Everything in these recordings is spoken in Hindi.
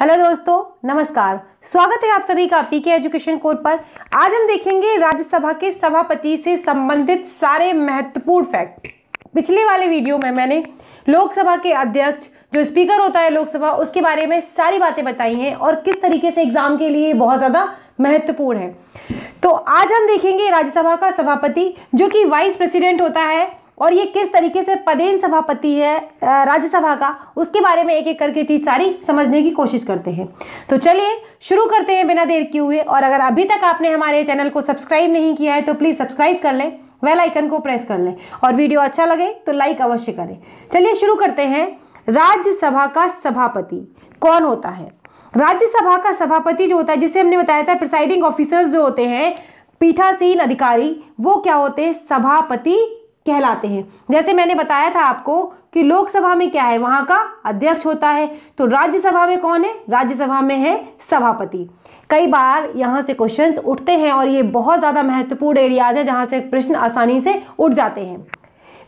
हेलो दोस्तों नमस्कार स्वागत है आप सभी का पीके एजुकेशन कोर्ट पर आज हम देखेंगे राज्यसभा के सभापति से संबंधित सारे महत्वपूर्ण फैक्ट पिछले वाले वीडियो में मैंने लोकसभा के अध्यक्ष जो स्पीकर होता है लोकसभा उसके बारे में सारी बातें बताई हैं और किस तरीके से एग्जाम के लिए बहुत ज़्यादा महत्वपूर्ण है तो आज हम देखेंगे राज्यसभा का सभापति जो कि वाइस प्रेसिडेंट होता है और ये किस तरीके से पदेन सभापति है राज्यसभा का उसके बारे में एक एक करके चीज़ सारी समझने की कोशिश करते हैं तो चलिए शुरू करते हैं बिना देर किए हुए और अगर अभी तक आपने हमारे चैनल को सब्सक्राइब नहीं किया है तो प्लीज़ सब्सक्राइब कर लें वेल आइकन को प्रेस कर लें और वीडियो अच्छा लगे तो लाइक अवश्य करें चलिए शुरू करते हैं राज्यसभा का सभापति कौन होता है राज्यसभा का सभापति जो होता है जिसे हमने बताया था प्रिसाइडिंग ऑफिसर्स जो होते हैं पीठासीन अधिकारी वो क्या होते हैं सभापति कहलाते हैं जैसे मैंने बताया था आपको कि लोकसभा में क्या है वहाँ का अध्यक्ष होता है तो राज्यसभा में कौन है राज्यसभा में है सभापति कई बार यहाँ से क्वेश्चंस उठते हैं और ये बहुत ज़्यादा महत्वपूर्ण एरियाज है जहाँ से प्रश्न आसानी से उठ जाते हैं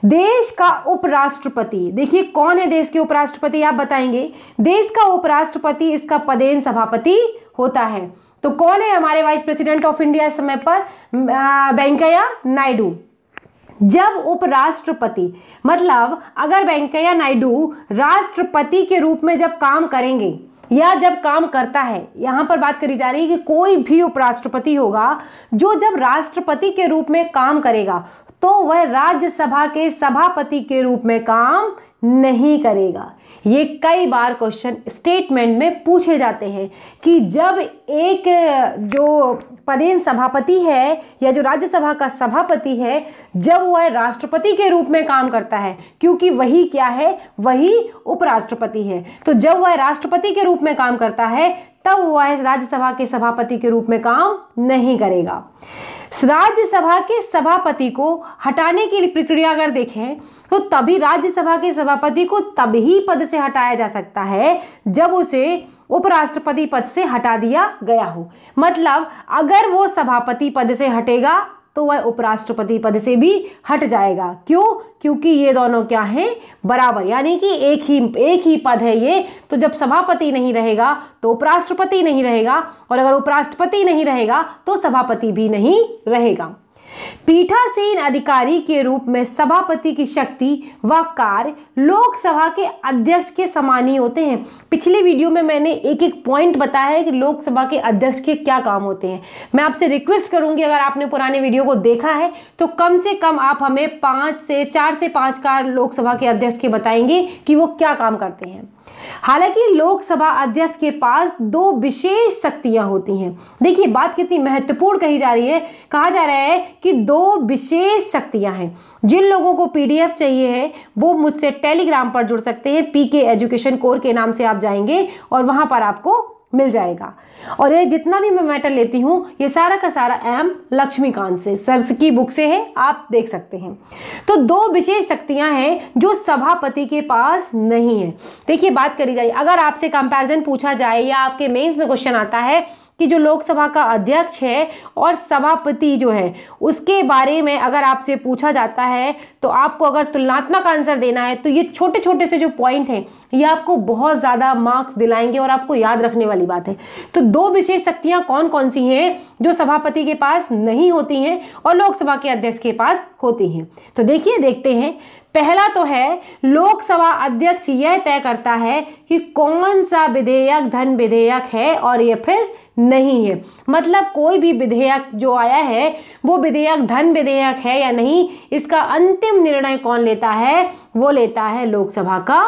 देश का उपराष्ट्रपति देखिए कौन है देश के उपराष्ट्रपति आप बताएंगे देश का उपराष्ट्रपति इसका पदेन सभापति होता है तो कौन है हमारे वाइस प्रेसिडेंट ऑफ इंडिया समय पर वेंकैया नायडू जब उपराष्ट्रपति मतलब अगर वेंकैया नायडू राष्ट्रपति के रूप में जब काम करेंगे या जब काम करता है यहाँ पर बात करी जा रही है कि कोई भी उपराष्ट्रपति होगा जो जब राष्ट्रपति के रूप में काम करेगा तो वह राज्यसभा के सभापति के रूप में काम नहीं करेगा ये कई बार क्वेश्चन स्टेटमेंट में पूछे जाते हैं कि जब एक जो पदेन सभापति है या जो राज्यसभा का सभापति है जब वह राष्ट्रपति के रूप में काम करता है क्योंकि वही क्या है वही उपराष्ट्रपति है तो जब वह राष्ट्रपति के रूप में काम करता है तब वह राज्यसभा के सभापति के रूप में काम नहीं करेगा राज्यसभा के सभापति को हटाने की प्रक्रिया अगर देखें तो तभी राज्यसभा के सभापति को तभी पद से हटाया जा सकता है जब उसे उपराष्ट्रपति पद से हटा दिया गया हो मतलब अगर वो सभापति पद से हटेगा तो वह उपराष्ट्रपति पद से भी हट जाएगा क्यों क्योंकि ये दोनों क्या हैं बराबर यानी कि एक ही एक ही पद है ये तो जब सभापति नहीं रहेगा तो उपराष्ट्रपति नहीं रहेगा और अगर उपराष्ट्रपति नहीं रहेगा तो सभापति भी नहीं रहेगा पीठासीन अधिकारी के रूप में सभापति की शक्ति व कार्य लोकसभा के अध्यक्ष के समान ही होते हैं पिछले वीडियो में मैंने एक एक पॉइंट बताया है कि लोकसभा के अध्यक्ष के क्या काम होते हैं मैं आपसे रिक्वेस्ट करूंगी अगर आपने पुराने वीडियो को देखा है तो कम से कम आप हमें पाँच से चार से पाँच कार लोकसभा के अध्यक्ष के बताएंगे कि वो क्या काम करते हैं हालांकि लोकसभा अध्यक्ष के पास दो विशेष शक्तियां होती हैं देखिए बात कितनी महत्वपूर्ण कही जा रही है कहा जा रहा है कि दो विशेष शक्तियां हैं जिन लोगों को पीडीएफ चाहिए है वो मुझसे टेलीग्राम पर जुड़ सकते हैं पीके एजुकेशन कोर के नाम से आप जाएंगे और वहां पर आपको मिल जाएगा और ये जितना भी मैं मैटर लेती हूँ ये सारा का सारा एम लक्ष्मीकांत से सरस की बुक से है आप देख सकते हैं तो दो विशेष शक्तियाँ हैं जो सभापति के पास नहीं है देखिए बात करी जाए अगर आपसे कंपैरिजन पूछा जाए या आपके मेंस में क्वेश्चन आता है कि जो लोकसभा का अध्यक्ष है और सभापति जो है उसके बारे में अगर आपसे पूछा जाता है तो आपको अगर तुलनात्मक आंसर देना है तो ये छोटे छोटे से जो पॉइंट हैं ये आपको बहुत ज़्यादा मार्क्स दिलाएंगे और आपको याद रखने वाली बात है तो दो विशेष शक्तियाँ कौन कौन सी हैं जो सभापति के पास नहीं होती हैं और लोकसभा के अध्यक्ष के पास होती हैं तो देखिए देखते हैं पहला तो है लोकसभा अध्यक्ष यह तय करता है कि कौन सा विधेयक धन विधेयक है और यह फिर नहीं है मतलब कोई भी विधेयक जो आया है वो विधेयक धन विधेयक है या नहीं इसका अंतिम निर्णय कौन लेता है वो लेता है लोकसभा का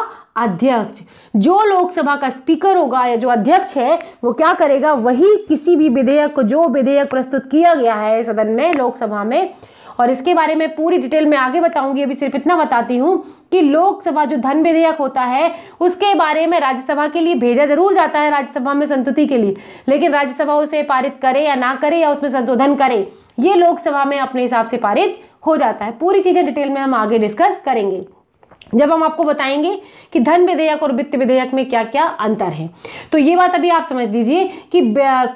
अध्यक्ष जो लोकसभा का स्पीकर होगा या जो अध्यक्ष है वो क्या करेगा वही किसी भी विधेयक को जो विधेयक प्रस्तुत किया गया है सदन में लोकसभा में और इसके बारे में पूरी डिटेल में आगे बताऊंगी अभी सिर्फ इतना बताती हूँ कि लोकसभा जो धन विधेयक होता है उसके बारे में राज्यसभा के लिए भेजा जरूर जाता है राज्यसभा में संतुति के लिए लेकिन राज्यसभा उसे पारित करे या ना करे या उसमें संशोधन करे ये लोकसभा में अपने हिसाब से पारित हो जाता है पूरी चीज़ें डिटेल में हम आगे डिस्कस करेंगे जब हम आपको बताएंगे कि धन विधेयक और वित्त विधेयक में क्या क्या अंतर है तो ये बात अभी आप समझ लीजिए कि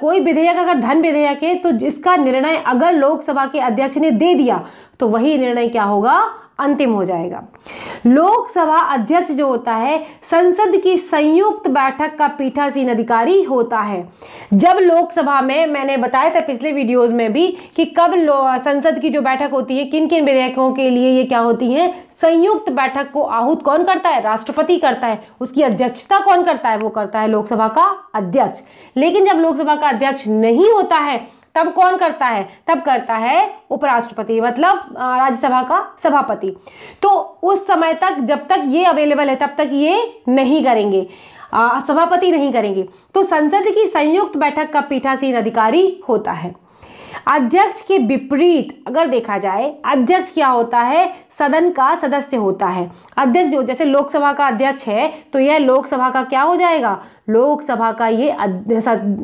कोई विधेयक अगर धन विधेयक है तो जिसका निर्णय अगर लोकसभा के अध्यक्ष ने दे दिया तो वही निर्णय क्या होगा अंतिम हो जाएगा लोकसभा अध्यक्ष जो होता है संसद की संयुक्त बैठक का पीठासीन अधिकारी होता है जब लोकसभा में मैंने बताया था पिछले वीडियोस में भी कि कब संसद की जो बैठक होती है किन किन विधेयकों के लिए ये क्या होती है संयुक्त बैठक को आहूत कौन करता है राष्ट्रपति करता है उसकी अध्यक्षता कौन करता है वो करता है लोकसभा का अध्यक्ष लेकिन जब लोकसभा का अध्यक्ष नहीं होता है तब कौन करता है तब करता है उपराष्ट्रपति मतलब राज्यसभा का सभापति तो उस समय तक जब तक ये अवेलेबल है तब तक ये नहीं करेंगे सभापति नहीं करेंगे तो संसद की संयुक्त बैठक का पीठासीन अधिकारी होता है अध्यक्ष के विपरीत अगर देखा जाए अध्यक्ष क्या होता है सदन का सदस्य होता है अध्यक्ष जो जैसे लोकसभा का अध्यक्ष है तो यह लोकसभा का क्या हो जाएगा लोकसभा का ये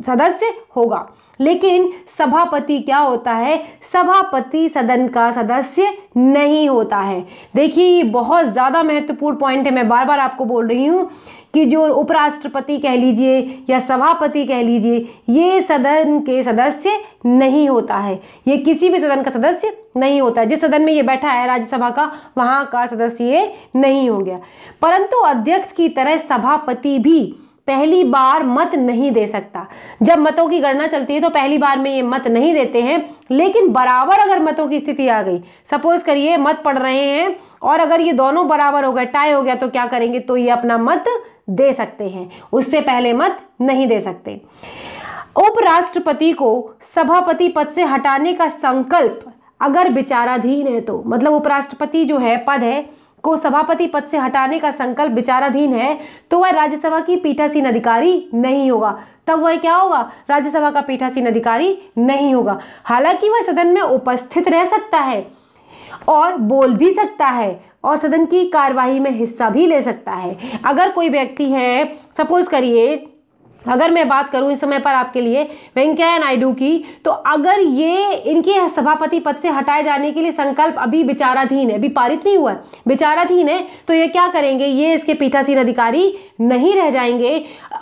सदस्य होगा लेकिन सभापति क्या होता है सभापति सदन का सदस्य नहीं होता है देखिए ये बहुत ज़्यादा महत्वपूर्ण पॉइंट है मैं बार बार आपको बोल रही हूँ कि जो उपराष्ट्रपति कह लीजिए या सभापति कह लीजिए ये सदन के सदस्य नहीं होता है ये किसी भी सदन का सदस्य नहीं होता है जिस सदन में ये बैठा है राज्यसभा का वहाँ का सदस्य ये नहीं हो गया परंतु अध्यक्ष की तरह सभापति भी पहली बार मत नहीं दे सकता जब मतों की गणना चलती है तो पहली बार में ये मत नहीं देते हैं लेकिन बराबर अगर मतों की स्थिति आ गई सपोज करिए मत पढ़ रहे हैं और अगर ये दोनों बराबर हो गए टाई हो गया तो क्या करेंगे तो ये अपना मत दे सकते हैं उससे पहले मत नहीं दे सकते उपराष्ट्रपति को सभापति पद से हटाने का संकल्प अगर विचाराधीन है तो मतलब उपराष्ट्रपति जो है पद है को सभापति पद से हटाने का संकल्प विचाराधीन है तो वह राज्यसभा की पीठासीन अधिकारी नहीं होगा तब वह क्या होगा राज्यसभा का पीठासीन अधिकारी नहीं होगा हालांकि वह सदन में उपस्थित रह सकता है और बोल भी सकता है और सदन की कार्यवाही में हिस्सा भी ले सकता है अगर कोई व्यक्ति है सपोज करिए अगर मैं बात करूं इस समय पर आपके लिए वेंकैया नायडू की तो अगर ये इनके सभापति पद से हटाए जाने के लिए संकल्प अभी विचाराधीन है अभी पारित नहीं हुआ है विचाराधीन है तो ये क्या करेंगे ये इसके पीठासीन अधिकारी नहीं रह जाएंगे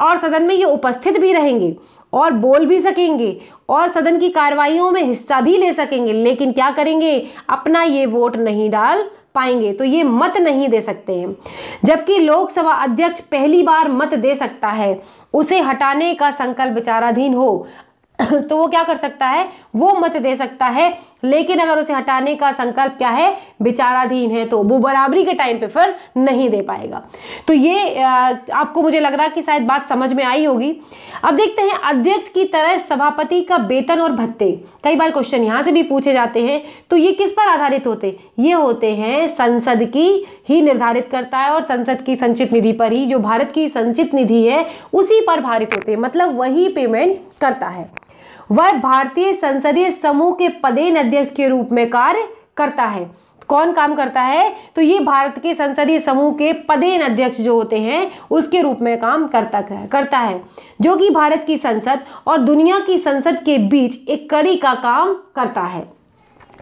और सदन में ये उपस्थित भी रहेंगे और बोल भी सकेंगे और सदन की कार्रवाइयों में हिस्सा भी ले सकेंगे लेकिन क्या करेंगे अपना ये वोट नहीं डाल पाएंगे तो ये मत नहीं दे सकते हैं जबकि लोकसभा अध्यक्ष पहली बार मत दे सकता है उसे हटाने का संकल्प विचाराधीन हो तो वो क्या कर सकता है वो मत दे सकता है लेकिन अगर उसे हटाने का संकल्प क्या है विचाराधीन है तो वो बराबरी के टाइम पे फिर नहीं दे पाएगा तो ये आपको मुझे लग रहा कि शायद बात समझ में आई होगी अब देखते हैं अध्यक्ष की तरह सभापति का वेतन और भत्ते कई बार क्वेश्चन यहाँ से भी पूछे जाते हैं तो ये किस पर आधारित होते ये होते हैं संसद की ही निर्धारित करता है और संसद की संचित निधि पर ही जो भारत की संचित निधि है उसी पर भारित होते हैं मतलब वही पेमेंट करता है वह भारतीय संसदीय समूह के पदेन अध्यक्ष के रूप में कार्य करता है कौन काम करता है तो ये भारत के संसदीय समूह के पदेन अध्यक्ष जो होते हैं उसके रूप में काम करता करता है जो कि भारत की संसद और दुनिया की संसद के बीच एक कड़ी का काम करता है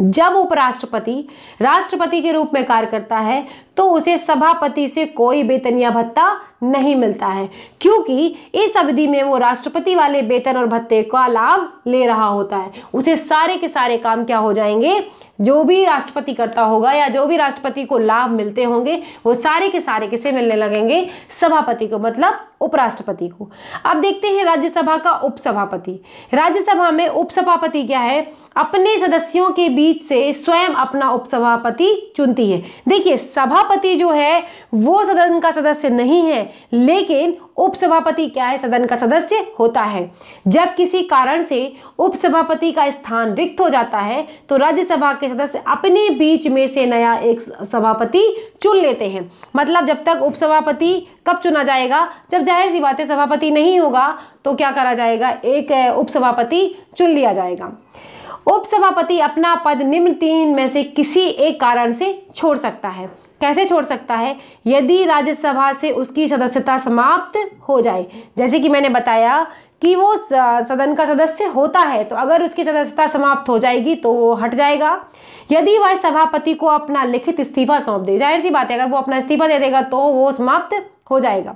जब उपराष्ट्रपति राष्ट्रपति के रूप में कार्य करता है तो उसे सभापति से कोई वेतन या भत्ता नहीं मिलता है क्योंकि इस अवधि में वो राष्ट्रपति वाले वेतन और भत्ते का लाभ ले रहा होता है उसे सारे के सारे काम क्या हो जाएंगे जो भी राष्ट्रपति करता होगा या जो भी राष्ट्रपति को लाभ मिलते होंगे वो सारे के सारे किसे मिलने लगेंगे सभापति को मतलब उपराष्ट्रपति को अब देखते हैं राज्यसभा का उपसभापति राज्यसभा में उपसभापति क्या है अपने सदस्यों के बीच से स्वयं अपना उपसभापति चुनती है देखिए सभापति जो है वो सदन का सदस्य नहीं है लेकिन उपसभापति क्या है सदन का सदस्य होता है जब किसी कारण से उपसभापति का स्थान रिक्त हो जाता है तो राज्यसभा के सदस्य अपने बीच में से नया एक सभापति चुन लेते हैं मतलब जब तक उपसभापति कब चुना जाएगा जब जाहिर सी बातें सभापति नहीं होगा तो क्या करा जाएगा एक उपसभापति चुन लिया जाएगा उपसभापति अपना पद निम्न तीन में से किसी एक कारण से छोड़ सकता है कैसे छोड़ सकता है यदि राज्यसभा से उसकी सदस्यता समाप्त हो जाए जैसे कि मैंने बताया कि वो सदन का सदस्य होता है तो अगर उसकी सदस्यता समाप्त हो जाएगी तो वो हट जाएगा यदि वह सभापति को अपना लिखित इस्तीफा सौंप दे जाहिर सी बात है अगर वो अपना इस्तीफा दे देगा तो वो समाप्त हो जाएगा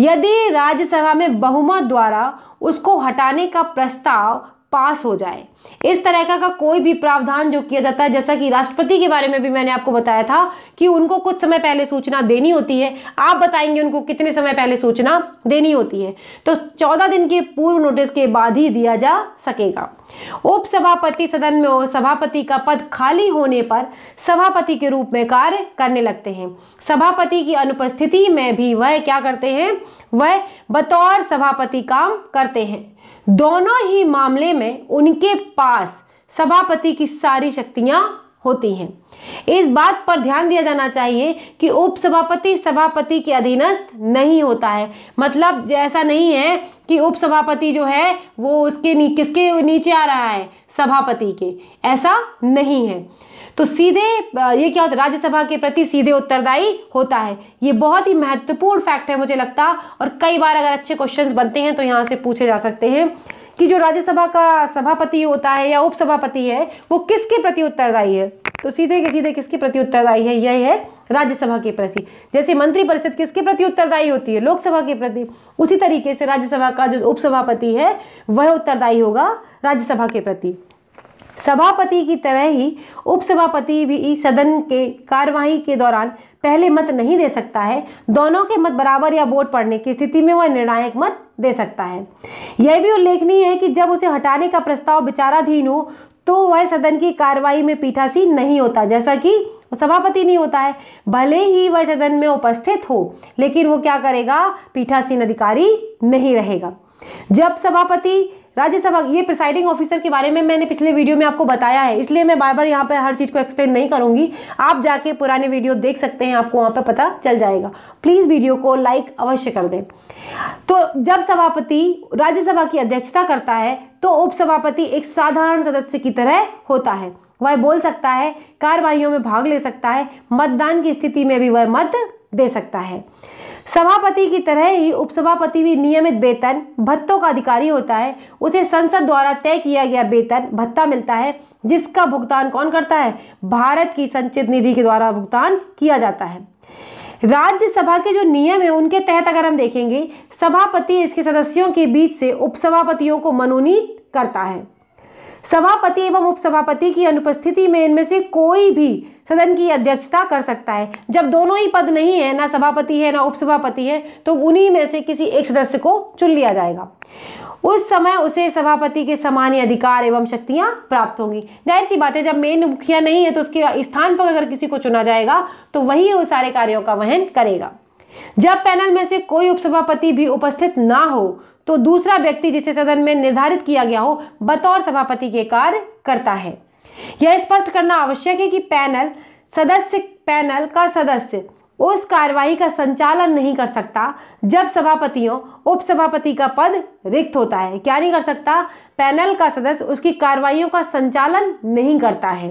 यदि राज्यसभा में बहुमत द्वारा उसको हटाने का प्रस्ताव पास हो जाए इस तरह का, का कोई भी प्रावधान जो किया जाता है जैसा कि राष्ट्रपति के बारे में भी मैंने आपको बताया था कि उनको कुछ समय पहले सूचना देनी होती है आप बताएंगे उनको कितने समय पहले सूचना देनी होती है तो चौदह दिन के पूर्व नोटिस के बाद ही दिया जा सकेगा उपसभापति सदन में सभापति का पद खाली होने पर सभापति के रूप में कार्य करने लगते हैं सभापति की अनुपस्थिति में भी वह क्या करते हैं वह बतौर सभापति काम करते हैं दोनों ही मामले में उनके पास सभापति की सारी शक्तियां होती हैं इस बात पर ध्यान दिया जाना चाहिए कि उपसभापति सभापति के अधीनस्थ नहीं होता है मतलब ऐसा नहीं है कि उपसभापति जो है वो उसके नी, किसके नीचे आ रहा है सभापति के ऐसा नहीं है तो सीधे ये क्या होता है राज्यसभा के प्रति सीधे उत्तरदायी होता है ये बहुत ही महत्वपूर्ण फैक्ट है मुझे लगता और कई बार अगर अच्छे क्वेश्चंस बनते हैं तो यहाँ से पूछे जा सकते हैं कि जो राज्यसभा का सभापति होता है या उपसभापति है वो किसके प्रति उत्तरदायी है तो सीधे के सीधे किसके प्रति उत्तरदायी है यह है राज्यसभा के प्रति जैसे मंत्रिपरिषद किसके प्रति उत्तरदायी होती है लोकसभा के प्रति उसी तरीके से राज्यसभा का जो उपसभापति है वह उत्तरदायी होगा राज्यसभा के प्रति सभापति की तरह ही उपसभापति भी सदन के कार्यवाही के दौरान पहले मत नहीं दे सकता है दोनों के मत बराबर या वोट पड़ने की स्थिति में वह निर्णायक मत दे सकता है यह भी उल्लेखनीय है कि जब उसे हटाने का प्रस्ताव विचाराधीन हो तो वह सदन की कार्रवाई में पीठासीन नहीं होता जैसा कि सभापति नहीं होता है भले ही वह सदन में उपस्थित हो लेकिन वो क्या करेगा पीठासीन अधिकारी नहीं रहेगा जब सभापति राज्यसभा ये प्रिसाइडिंग ऑफिसर के बारे में मैंने पिछले वीडियो में आपको बताया है इसलिए मैं बार बार यहाँ पर हर चीज़ को एक्सप्लेन नहीं करूँगी आप जाके पुराने वीडियो देख सकते हैं आपको वहाँ पर पता चल जाएगा प्लीज़ वीडियो को लाइक अवश्य कर दें तो जब सभापति राज्यसभा की अध्यक्षता करता है तो उपसभापति एक साधारण सदस्य की तरह होता है वह बोल सकता है कार्यवाही में भाग ले सकता है मतदान की स्थिति में भी वह मत दे सकता है सभापति की तरह ही उपसभापति भी नियमित वेतन भत्तों का अधिकारी होता है उसे संसद द्वारा तय किया गया वेतन भत्ता मिलता है जिसका भुगतान कौन करता है भारत की संचित निधि के द्वारा भुगतान किया जाता है राज्यसभा के जो नियम है उनके तहत अगर हम देखेंगे सभापति इसके सदस्यों के बीच से उपसभापतियों को मनोनीत करता है सभापति एवं उपसभापति की अनुपस्थिति में इनमें से कोई भी सदन की अध्यक्षता कर सकता है जब दोनों ही पद नहीं है ना सभापति है ना उपसभापति है तो उन्हीं में से किसी एक सदस्य को चुन लिया जाएगा उस समय उसे सभापति के समान अधिकार एवं शक्तियां प्राप्त होंगी जाहिर सी बात है जब मेन मुखिया नहीं है तो उसके स्थान पर अगर किसी को चुना जाएगा तो वही उस सारे कार्यों का वहन करेगा जब पैनल में से कोई उपसभापति भी उपस्थित ना हो तो दूसरा व्यक्ति जिसे सदन में निर्धारित किया गया हो बतौर सभापति के कार्य करता है यह स्पष्ट करना आवश्यक है कि पैनल सदस्य पैनल का सदस्य उस कार्यवाही का संचालन नहीं कर सकता जब सभापतियों उपसभापति का पद रिक्त होता है क्या नहीं कर सकता पैनल का सदस्य उसकी कार्रवाइयों का संचालन नहीं करता है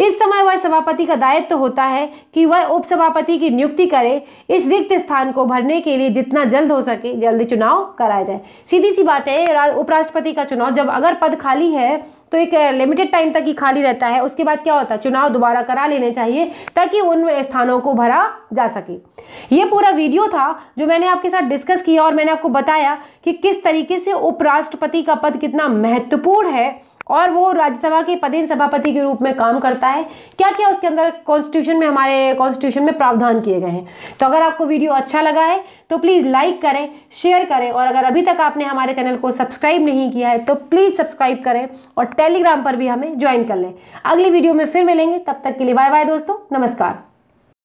इस समय वह सभापति का दायित्व तो होता है कि वह उपसभापति की नियुक्ति करे इस रिक्त स्थान को भरने के लिए जितना जल्द हो सके जल्दी चुनाव कराया जाए सीधी सी बात है उपराष्ट्रपति का चुनाव जब अगर पद खाली है तो एक लिमिटेड टाइम तक ही खाली रहता है उसके बाद क्या होता है चुनाव दोबारा करा लेने चाहिए ताकि उन स्थानों को भरा जा सके ये पूरा वीडियो था जो मैंने आपके साथ डिस्कस किया और मैंने आपको बताया कि किस तरीके से उपराष्ट्रपति का पद कितना महत्वपूर्ण है और वो राज्यसभा के पदेन सभापति के रूप में काम करता है क्या क्या उसके अंदर कॉन्स्टिट्यूशन में हमारे कॉन्स्टिट्यूशन में प्रावधान किए गए हैं तो अगर आपको वीडियो अच्छा लगा है तो प्लीज़ लाइक करें शेयर करें और अगर अभी तक आपने हमारे चैनल को सब्सक्राइब नहीं किया है तो प्लीज़ सब्सक्राइब करें और टेलीग्राम पर भी हमें ज्वाइन कर लें अगली वीडियो में फिर मिलेंगे तब तक के लिए बाय बाय दोस्तों नमस्कार